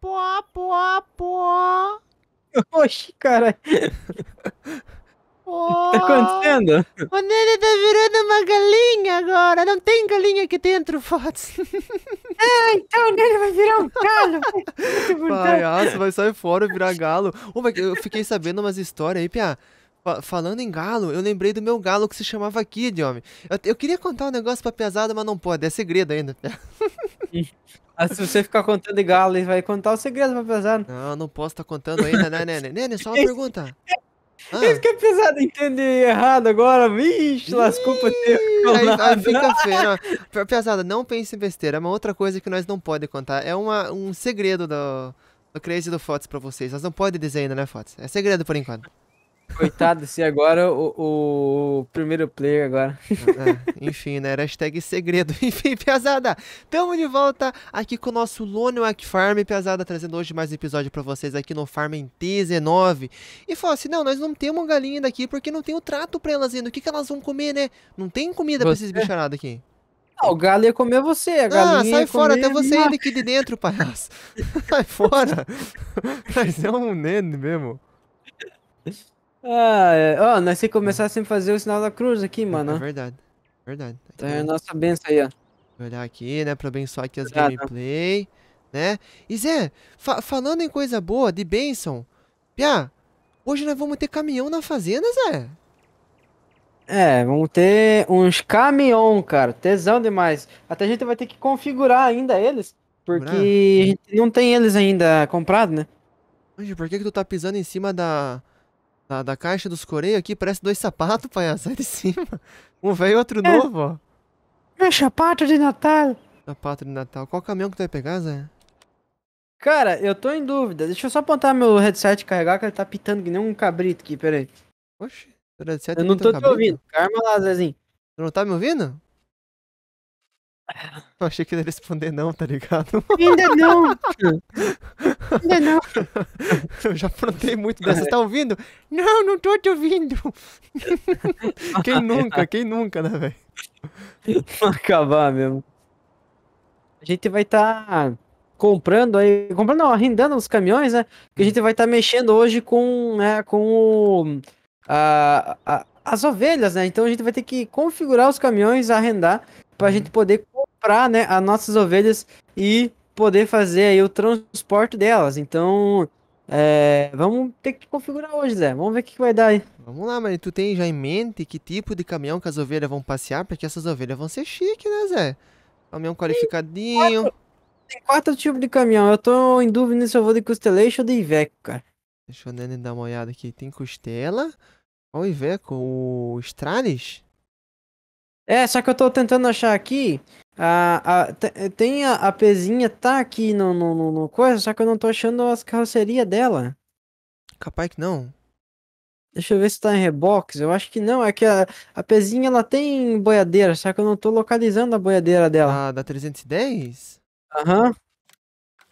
pó, pó, pó. Oxi, cara. O que tá acontecendo? O Nene tá virando uma galinha agora. Não tem galinha aqui dentro, Fox. ah, é, então o Nene vai virar um galo. Palhaço, ah, vai sair fora virar galo. Oh, eu fiquei sabendo umas histórias aí, Pia. Falando em galo, eu lembrei do meu galo que se chamava Kid, homem. Eu, eu queria contar um negócio pra pesada, mas não pode, é segredo ainda. Ah, se você ficar contando igual, ele vai contar o segredo pra pesado. Não, não posso estar tá contando ainda, né, Nene? Nene, só uma pergunta. É, ah. Isso que é pesado entender errado agora. Vixe, lascou pra ter. fica feio. Pesada, não pense em besteira. É uma outra coisa que nós não podemos contar. É uma, um segredo do, do Crazy do Fotos pra vocês. Nós não podemos dizer ainda, né, Fotos? É segredo por enquanto. Coitado, se agora o, o, primeiro player agora. É, enfim, né? Hashtag segredo. Enfim, pesada. Tamo de volta aqui com o nosso Lone Wack Farm, pesada, trazendo hoje mais um episódio para vocês aqui no Farm T19. E falou assim: não, nós não temos galinha daqui porque não tem o trato pra elas ainda. O que, que elas vão comer, né? Não tem comida pra esses bicharados aqui. Ah, o galo ia comer você, a ah, galinha. Ah, sai fora, até você ir aqui de dentro, palhaço. sai fora. Mas é um nene mesmo. Ah, é. ó, nós tem que começar a sempre fazer o sinal da cruz aqui, é mano. É verdade, verdade. Então é a nossa benção aí, ó. Vou olhar aqui, né, pra abençoar aqui as gameplay, né? E Zé, fa falando em coisa boa, de benção, pia. hoje nós vamos ter caminhão na fazenda, Zé? É, vamos ter uns caminhão, cara, tesão demais. Até a gente vai ter que configurar ainda eles, porque não tem eles ainda comprado, né? Mas por que que tu tá pisando em cima da da, da caixa dos coreios aqui, parece dois sapatos, palhaço. Sai de cima. Um velho e outro é, novo, ó. É sapato de Natal. Sapato de Natal. Qual caminhão que tu vai pegar, Zé? Cara, eu tô em dúvida. Deixa eu só apontar meu headset carregar, que ele tá pitando que nem um cabrito aqui, peraí. Oxi, o headset Eu é não tô cabrito? te ouvindo. Calma lá, Zezinho. Tu não tá me ouvindo? Eu achei que ele ia responder não, tá ligado? Ainda não! Ainda não! Eu já aprontei muito dessa. Tá ouvindo? Não, não tô te ouvindo! quem nunca, quem nunca, né, velho? Acabar mesmo. A gente vai estar tá comprando aí, comprando não, arrendando os caminhões, né? Que a gente vai estar tá mexendo hoje com, né, com o, a, a, as ovelhas, né? Então a gente vai ter que configurar os caminhões, arrendar, pra gente poder comprar né, as nossas ovelhas e poder fazer aí o transporte delas. Então, é, vamos ter que configurar hoje, Zé. Vamos ver o que, que vai dar aí. Vamos lá, mas tu tem já em mente que tipo de caminhão que as ovelhas vão passear? Porque essas ovelhas vão ser chique, né, Zé? Caminhão qualificadinho. Tem quatro, tem quatro tipos de caminhão. Eu tô em dúvida se eu vou de Costelation ou de Iveco, cara. Deixa eu Nene dar uma olhada aqui. Tem Costela. Olha o Iveco. O Stralis? É, só que eu tô tentando achar aqui a, a, tem a, a pezinha tá aqui no, no, no, no, coisa, só que eu não tô achando as carroceria dela. Capaz que não. Deixa eu ver se tá em rebox. Eu acho que não. É que a, a pezinha ela tem boiadeira, só que eu não tô localizando a boiadeira dela. Ah, da 310? Aham. Uhum.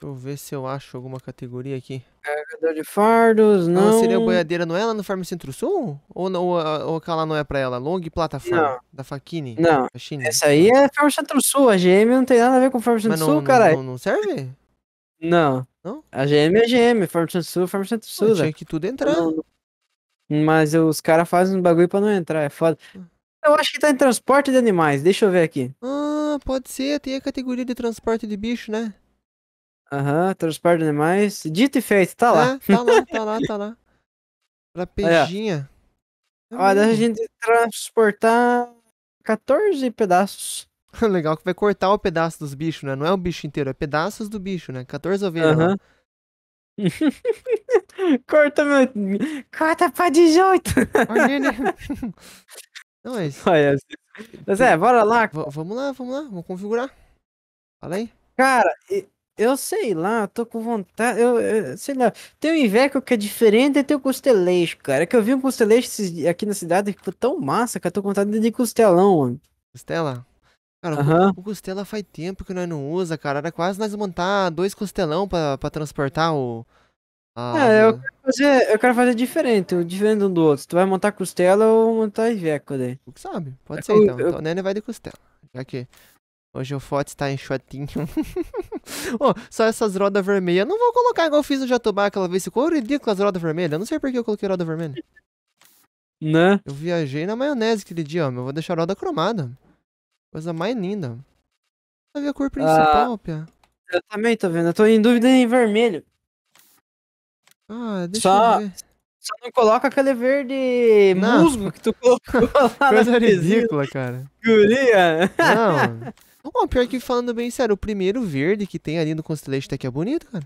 Deixa eu ver se eu acho alguma categoria aqui. Carregador de fardos, ah, não. Ah, seria boiadeira, não é lá no Farm Centro Sul? Ou, não, ou, ou aquela não é pra ela? Long Plataforma, não. da Fachini? Não, essa aí é Farm Centro Sul. A GM não tem nada a ver com Farm Centro não, Sul, caralho. Não, não serve? Não. não. A GM é GM, Farm Centro Sul, Farm Centro Sul. Pô, tinha né? que tudo entrar. Mas os caras fazem um bagulho pra não entrar, é foda. Ah. Eu acho que tá em transporte de animais, deixa eu ver aqui. Ah, pode ser, tem a categoria de transporte de bicho, né? Aham, transporte de animais. Dito e feito, tá lá. É, tá lá, tá lá, tá lá. Pra Trapejinha. Olha, deixa a gente transportar 14 pedaços. Legal que vai cortar o pedaço dos bichos, né? Não é o bicho inteiro, é pedaços do bicho, né? 14 ovelhas. Uhum. Corta meu. Corta pra 18. Não é isso. Olha, mas é, bora lá. V vamos lá, vamos lá, vamos configurar. Fala aí. Cara, e eu sei lá, tô com vontade. Eu, eu sei lá. Tem o um Iveco que é diferente e tem o um Costeleixo, cara. É que eu vi um Costeleixo aqui na cidade que ficou tão massa que eu tô com vontade de costelão, mano. Costela? Cara, uhum. o costela faz tempo que nós não usa, cara. Era quase nós montar dois costelão pra, pra transportar o. Ah, é, eu quero, fazer, eu quero fazer diferente, o diferente um do outro. tu vai montar costela ou montar Iveco daí. O que sabe? Pode é, ser eu, então. Eu... Então o Nene vai de costela. Já que hoje o Fote está enxotinho. oh, só essas rodas vermelhas. Não vou colocar igual eu fiz no Jatobá aquela vez. Ficou ridículo as rodas vermelhas. não sei por que eu coloquei roda vermelha. Né? Eu viajei na maionese aquele dia, ó. Eu vou deixar a roda cromada. Coisa mais linda. Tá ver a cor principal, ah, Pia? Eu também tô vendo. Eu tô em dúvida em vermelho. Ah, deixa só, eu ver. Só não coloca aquele verde não. musgo que tu colocou lá Coisa ridícula, cara. Guria. Não. oh, pior que falando bem sério, o primeiro verde que tem ali no Constellation Tech é bonito, cara.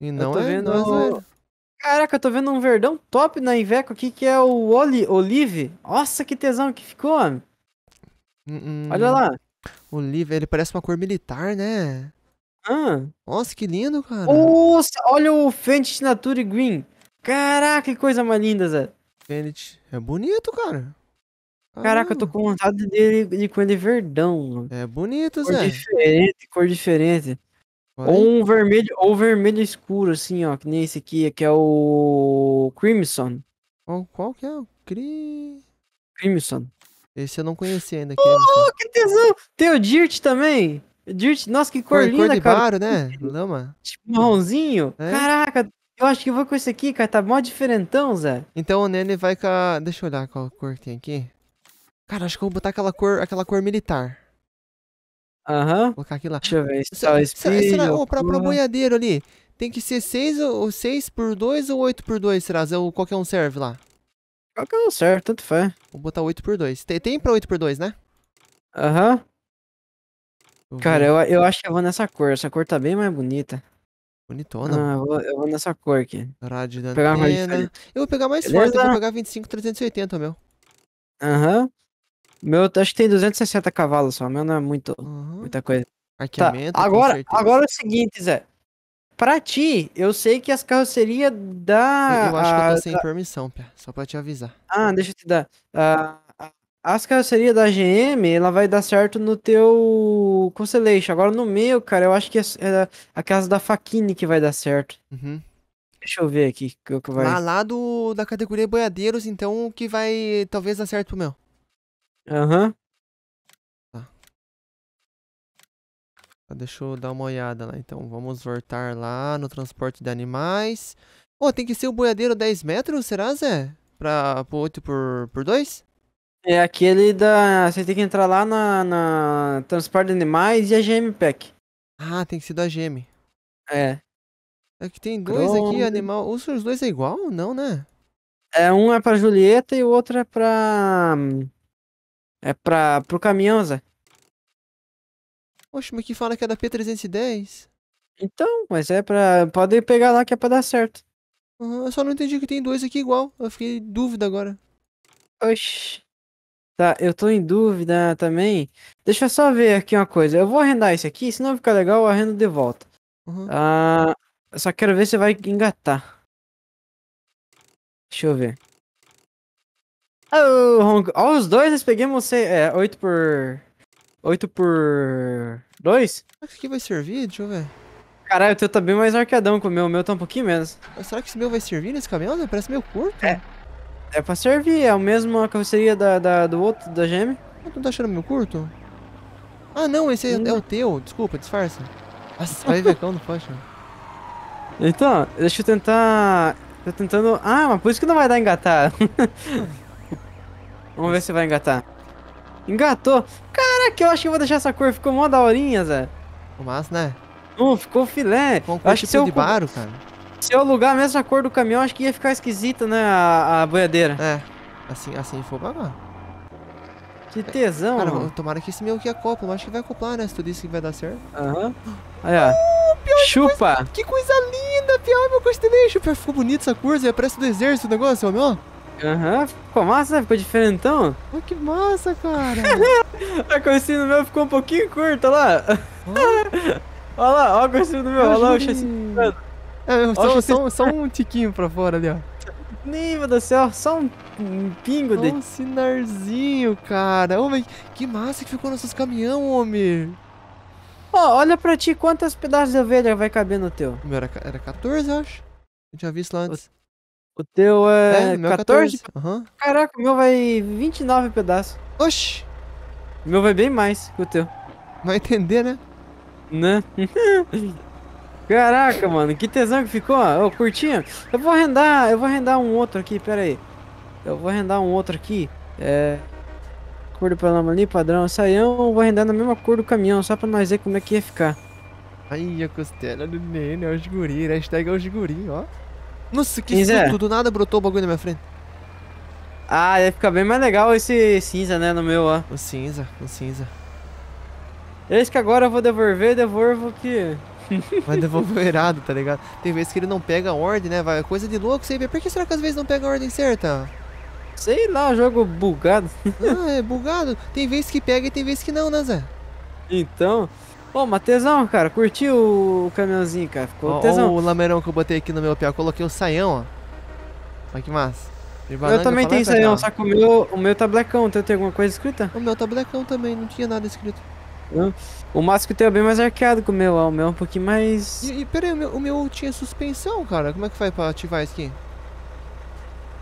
E é, não é, vendo... é. Caraca, eu tô vendo um verdão top na Iveco aqui que é o Oli... Olive. Nossa, que tesão que ficou, homem. Hum, hum. Olha lá. Olive, ele parece uma cor militar, né? Ah. Nossa, que lindo, cara. Nossa, olha o Fendt Nature Green. Caraca, que coisa mais linda, Zé. Fendt, é bonito, cara. Caraca, eu tô ah. com vontade de, de comer verdão. É bonito, cor Zé. Cor diferente, cor diferente. Ou um vermelho, ou vermelho escuro, assim, ó. Que nem esse aqui, que é o Crimson. Oh, qual que é o Cri... Crimson? Esse eu não conhecia ainda. É oh, que tesão! Tem o Dirt também. Dirt, nossa, que cor, cor linda, né? cor de Baro, né? Lama. Tipo, marronzinho. É? Caraca, eu acho que eu vou com esse aqui, cara. Tá mó diferentão, Zé. Então o Nene vai com a... Deixa eu olhar qual cor que tem aqui. Cara, acho que eu vou botar aquela cor, aquela cor militar. Aham. Uhum. Colocar aqui lá. Deixa eu ver. Será, espelho, será, ou pra, pra boiadeiro ali, tem que ser 6 ou 6 por 2 ou 8 por 2, será? qualquer um serve lá? Qualquer um serve, tanto faz. Vou botar 8 por 2. Tem, tem pra 8 por 2, né? Aham. Uhum. Cara, eu, eu acho que eu vou nessa cor. Essa cor tá bem mais bonita. Bonitona. Ah, eu vou, eu vou nessa cor aqui. Rádio da antena. Eu vou pegar mais Beleza? forte, eu vou pegar 25380, meu. Aham. Uhum. Meu, acho que tem 260 cavalos só, meu não é muito, uhum. muita coisa. Arqueamento, tá, agora, agora é o seguinte, Zé. Pra ti, eu sei que as carrocerias da. Eu acho que eu tô sem da... permissão, Pia, só pra te avisar. Ah, deixa eu te dar. Uh, as carrocerias da GM, ela vai dar certo no teu Constellation. Agora no meu, cara, eu acho que é, é a casa da Faquini que vai dar certo. Uhum. Deixa eu ver aqui o que vai. Ah, lá do, da categoria boiadeiros, então, que vai talvez dar certo pro meu. Aham. Tá. Tá, Deixa eu dar uma olhada lá, então. Vamos voltar lá no transporte de animais. Ô, tem que ser o boiadeiro 10 metros, será, Zé? Pra, pro 8 por, por 2? É aquele da. Você tem que entrar lá na, na Transporte de Animais e a GM Pack. Ah, tem que ser da GM. É. É que tem dois aqui, animal. Os dois é igual? Não, né? É, um é pra Julieta e o outro é pra. É pra, pro caminhão, Zé. Oxe, mas que fala que é da P310. Então, mas é pra. Pode pegar lá que é pra dar certo. Uhum, eu só não entendi que tem dois aqui igual. Eu fiquei em dúvida agora. Oxe. Tá, eu tô em dúvida também. Deixa eu só ver aqui uma coisa. Eu vou arrendar esse aqui, se não ficar legal, eu arrendo de volta. Uhum. Ah, só quero ver se vai engatar. Deixa eu ver. Oh, ah, Hong... oh, os dois nós pegamos é, 8 por... 8 por... 2? Será que isso aqui vai servir? Deixa eu ver. Caralho, o teu tá bem mais arcadão que o meu. O meu tá um pouquinho menos. Mas será que esse meu vai servir nesse caminhão? Né? Parece meio curto. É. É pra servir. É a mesma carroceria da, da do outro, da GM. tu não tá achando meu curto? Ah, não. Esse hum. é, é o teu. Desculpa, disfarça. Nossa, vai ver cão não poxa. Né? Então, deixa eu tentar... Tô tentando... Ah, mas por isso que não vai dar engatar. Vamos ver se vai engatar. Engatou. Caraca, eu acho que vou deixar essa cor. Ficou mó daorinha, Zé. Ficou massa, né? Uh, ficou filé. Ficou acho tipo que de baro, cara. Se eu alugar a mesma cor do caminhão, acho que ia ficar esquisito, né? A, a boiadeira. É. Assim, assim for lá. Que tesão, Cara, mano. tomara que esse meu que acopla. Eu acho que vai acoplar, né? Se tu disse que vai dar certo. Aham. Uhum. Aí, ó. Uh, pior, Chupa! Que coisa, que coisa linda, pior, meu costeleixo. Ficou bonito essa cor, Zé. Parece do exército o negócio, meu. Aham, uhum, ficou massa, ficou diferentão. Então? Oh, que massa, cara. a coisinha do meu ficou um pouquinho curta lá. olha lá, olha a coisinha do meu, olha lá o chassi. É, só, chassi... só, só um tiquinho pra fora ali, ó. Nem, meu Deus do céu, só um, um pingo dele. Um sinarzinho, cara. Homem, que massa que ficou nossos caminhão, homem. Ó, oh, olha pra ti quantas pedaços de ovelha vai caber no teu. meu era, era 14, eu acho. Eu tinha visto lá antes. O teu é, é meu 14? 14. Uhum. Caraca, o meu vai 29 pedaços. Oxi! O meu vai bem mais que o teu. Vai entender, né? Né? Caraca, mano, que tesão que ficou, ó. Eu curtinha. Eu vou arrendar, eu vou arrendar um outro aqui, pera aí. Eu vou arrendar um outro aqui. É. Cor do Panama ali, padrão. Saião, vou arrendar na mesma cor do caminhão, só pra nós ver como é que ia ficar. Aí, a costela do Nene, é né? os guri. Hashtag é os guri, ó. Nossa, que cinza. susto, do nada brotou o bagulho na minha frente. Ah, ia ficar bem mais legal esse cinza, né, no meu, ó. O cinza, o cinza. Esse é que agora eu vou devolver, devolvo que... Vai devolver errado, tá ligado? Tem vezes que ele não pega a ordem, né, vai? É coisa de louco, sei Por que será que às vezes não pega a ordem certa? Sei lá, jogo bugado. ah, é bugado. Tem vezes que pega e tem vezes que não, né, Zé? Então... Ô, mas tesão, cara, curtiu o caminhãozinho, cara. Ficou ó, tesão. Ó, o lamerão que eu botei aqui no meu piá, coloquei o saião, ó. Olha que massa. Banana, eu também tenho saião, só que o meu, o meu tá blackão. Então tem alguma coisa escrita? O meu tá blackão também, não tinha nada escrito. O máximo que tem é bem mais arqueado que o meu, ó. O meu é um pouquinho mais. E, e peraí, o meu, o meu tinha suspensão, cara. Como é que faz pra ativar isso aqui?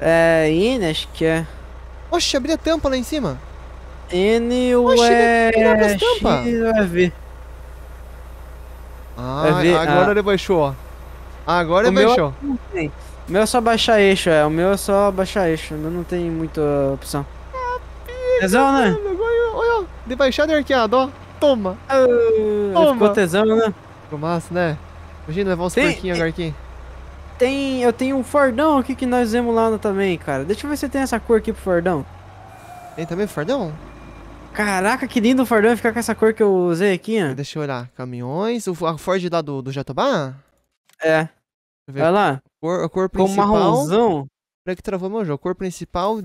É. N, acho que é. Oxe, abri a tampa lá em cima. N, U, E é... U V. É ah, ver, agora ah, ele baixou. agora ele baixou. Ah, meu, é o meu é só baixar eixo, é. O meu é só baixar eixo. O meu não tem muita opção. Ah, tesão, né? Olha, de baixar de arqueado, ó. Toma. Ah, Toma. Ficou tesão, né? Ficou massa, né? Imagina levar uns tem, porquinhos agora aqui. Tem, eu tenho um Fordão aqui que nós vemos lá também, cara. Deixa eu ver se tem essa cor aqui pro Fordão. Tem também Fordão? Caraca, que lindo o Fordão ficar com essa cor que eu usei aqui, ó. Deixa eu olhar. Caminhões. O Ford lá do, do Jatobá? É. Olha lá. Cor, a cor principal. Com marronzão. Peraí que travou meu jogo. Cor principal.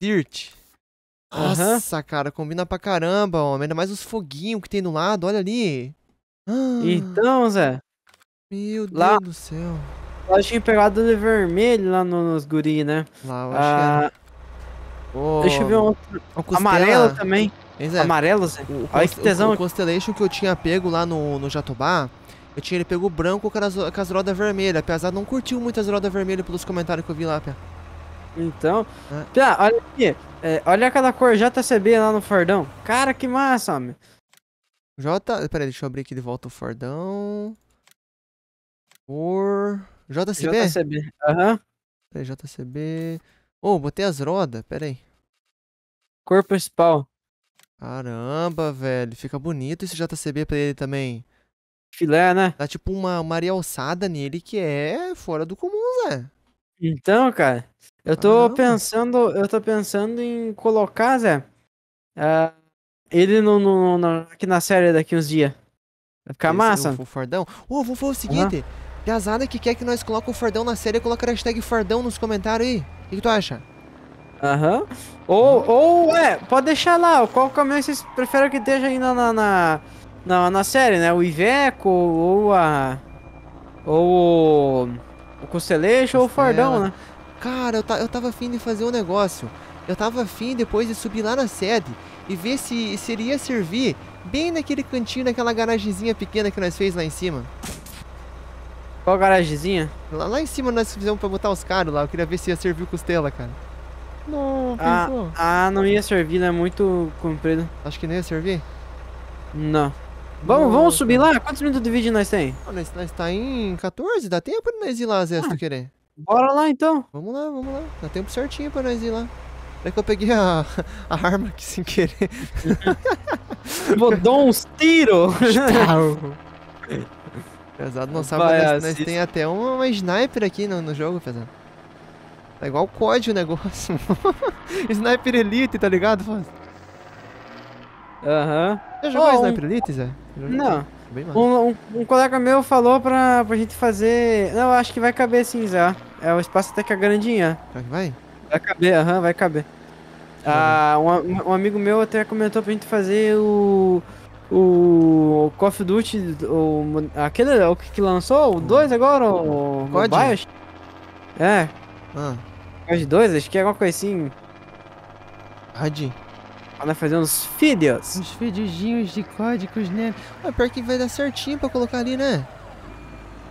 Dirt. Nossa, uhum. cara, combina pra caramba, homem. Ainda mais os foguinhos que tem no lado, olha ali. Ah. então, Zé. Meu Deus do céu. Eu tinha pegado de vermelho lá nos guri, né? Lá, eu acho é. ah, que era. Oh, Deixa eu ver um Costela... Amarelo também. É. Amarelo, Zé. O, Olha que tesão. O, o Constellation que eu tinha pego lá no, no Jatobá, eu tinha ele pego branco com as rodas vermelhas. Apesar não curtiu muito as rodas vermelhas pelos comentários que eu vi lá, Pia. Então, é. Pia, olha aqui. É, olha aquela cor JCB lá no Fordão. Cara, que massa, homem. J. Peraí, deixa eu abrir aqui de volta o Fordão. Por. JCB? JCB, aham. Uhum. JCB. Ô, oh, botei as rodas, pera aí. Cor principal. Caramba, velho. Fica bonito esse JCB pra ele também. Filé, né? Dá tipo uma, uma realçada nele que é fora do comum, Zé. Então, cara, eu tô Caramba. pensando. Eu tô pensando em colocar, Zé. Uh, ele no, no, no, aqui na série daqui uns dias. Vai ficar Esse é massa. É o Ô, oh, vou fazer o seguinte. Uhum. Piazada, que quer que nós coloque o Fordão na série, coloca a hashtag Fordão nos comentários aí. O que, que tu acha? Aham. Uhum. Ou, ou, é, pode deixar lá, qual caminhão vocês preferem que esteja ainda na, na, na, na, série, né? O Iveco, ou a... Ou o Costeleixo, ou o Fordão, né? Cara, eu, eu tava afim de fazer um negócio. Eu tava afim depois de subir lá na sede e ver se seria servir bem naquele cantinho, naquela garagenzinha pequena que nós fez lá em cima. Qual garagemzinha? Lá, lá em cima nós fizemos pra botar os caras lá. Eu queria ver se ia servir o costela, cara. Não, ah, pensou? Ah, ah, não ia servir, né? Muito comprido. Acho que não ia servir? Não. Vamos, vamos subir lá? Quantos minutos de vídeo nós tem? Ah, nós, nós tá em 14? Dá tempo de nós ir lá, Zé, ah, se tu ah, querer. Bora lá, então. Vamos lá, vamos lá. Dá tempo certinho pra nós ir lá. É que eu peguei a, a arma aqui sem querer. Vou dar uns tiros. Pesado não sabe, nós, nós tem até uma sniper aqui no, no jogo, pesado. Tá igual o código o negócio. sniper Elite, tá ligado, Faz? Aham. Uhum. jogou oh, Sniper um... Elite, Zé? Não. Um, um, um, colega meu falou pra, pra gente fazer. Não, acho que vai caber sim, Zé. É o espaço até que é grandinha. É. Vai? Vai caber, aham, vai caber. Né? Ah, um, um amigo meu até comentou pra gente fazer o o Call of Duty, o, aquele o que lançou, o 2 agora, o, o BIOS. É. Ah. BIOS 2, acho que é alguma coisa assim. Radinho. Nós fazer uns vídeos. Uns videozinhos de códigos, né? Ah, pior que vai dar certinho pra colocar ali, né?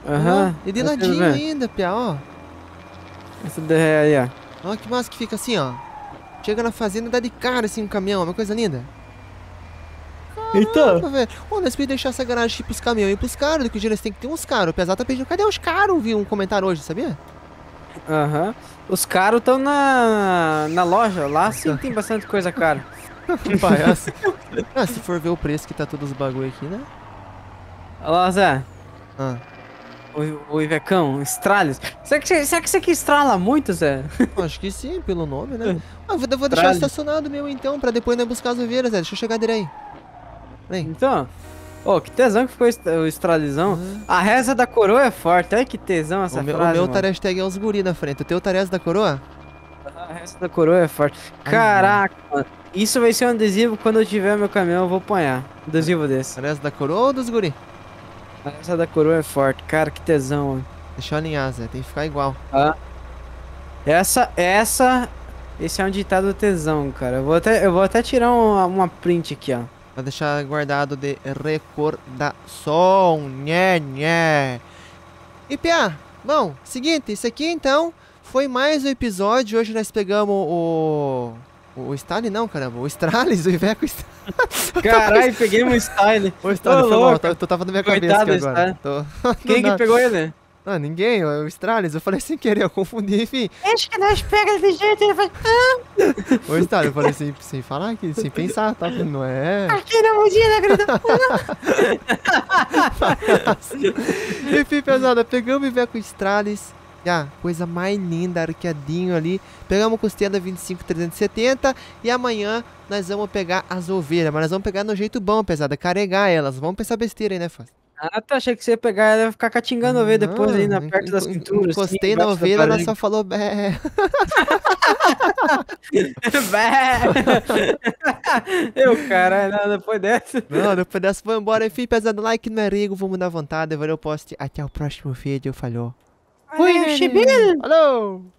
Aham. Uhum. E de ladinho ainda, Pia, ó. Essa daí é aí, ó. Ó, que massa que fica assim, ó. Chega na fazenda, dá de cara assim um caminhão, uma coisa linda. Então. velho. Ô, nós podíamos deixar essa garagem ir pros caminhões e pros caras, do que o dinheiro tem que ter uns caros. O pesado tá pedindo, cadê os caros? Vi um comentário hoje, sabia? Aham. Uhum. Os caros estão na, na loja, lá sim então. tem bastante coisa cara. Palhaço. ah, se for ver o preço que tá todos os bagulho aqui, né? Olha lá, Zé. Ah. O, o Ivecão, estralhos. Será que, será que você aqui estrala muito, Zé? Acho que sim, pelo nome, né? É. Ah, vou, vou deixar estacionado meu então, pra depois né, buscar as ovelhas, Zé. Deixa eu chegar direito. Vem. Então, Ô, oh, que tesão que ficou o estralizão. Uhum. A reza da coroa é forte. Olha que tesão essa o meu, frase, O meu mano. hashtag é os guri na frente. O teu tareza é da coroa? A reza da coroa é forte. Uhum. Caraca, uhum. Isso vai ser um adesivo quando eu tiver meu caminhão, eu vou apanhar. adesivo desse. A reza da coroa ou dos guri? A reza da coroa é forte. Cara, que tesão, mano. Deixa eu alinhar, Zé. Tem que ficar igual. Ah. Essa, essa... Esse é um ditado tesão, cara. Eu vou até, eu vou até tirar uma, uma print aqui, ó. Vai deixar guardado de recordação. Nhé, nhé. E Pia, bom, seguinte, isso aqui então foi mais um episódio. Hoje nós pegamos o. O Stalin não, caramba. O Stralis, o Iveco Stralis. Caralho, peguei um Stalin. O Stalin, foi mal. Eu tava na minha Coitado cabeça agora. Tô... Quem que pegou ele? Ah, ninguém, é o Stralis, eu falei sem querer, eu confundi, enfim. Acho que nós pega desse jeito, ele faz. Ah! O Stralis, eu falei sem, sem falar aqui, sem pensar, tá? Não é. Aqui na mudinha, grita. Né, enfim, pesada, pegamos e veio com o Stralis. E ah, coisa mais linda, arqueadinho ali. Pegamos costela 25,370 e amanhã nós vamos pegar as ovelhas, mas nós vamos pegar no jeito bom, pesada, carregar elas. Vamos pensar besteira aí, né, Fácil? Ah, tu tá, Achei que você ia pegar ela e ficar catingando a ovelha depois ainda na perto das pinturas. Assim, encostei assim, na ovelha, ela só falou bé. bé. Eu, caralho, não, depois dessa. Não, depois dessa foi embora. Enfim, pesado like no erigo, é vamos dar vontade. Valeu, poste. Até o próximo vídeo. Falhou. Fui, Chibil! Alô!